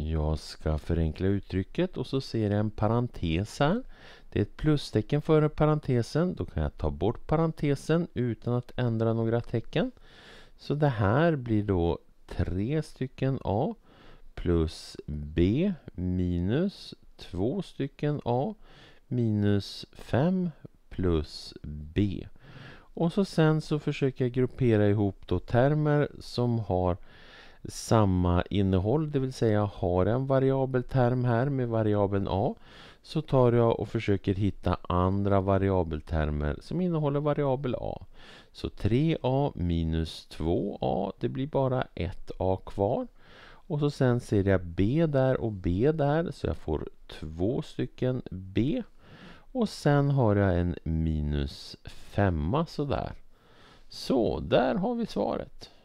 Jag ska förenkla uttrycket och så ser jag en parentes här. Det är ett plustecken före parentesen. Då kan jag ta bort parentesen utan att ändra några tecken. Så det här blir då tre stycken A plus B minus två stycken A minus fem plus B. Och så sen så försöker jag gruppera ihop då termer som har samma innehåll, det vill säga har jag en variabelterm här med variabeln a så tar jag och försöker hitta andra variabeltermer som innehåller variabel a. Så 3a minus 2a, det blir bara 1a kvar. Och så sen ser jag b där och b där, så jag får två stycken b. Och sen har jag en minus femma sådär. Så, där har vi svaret.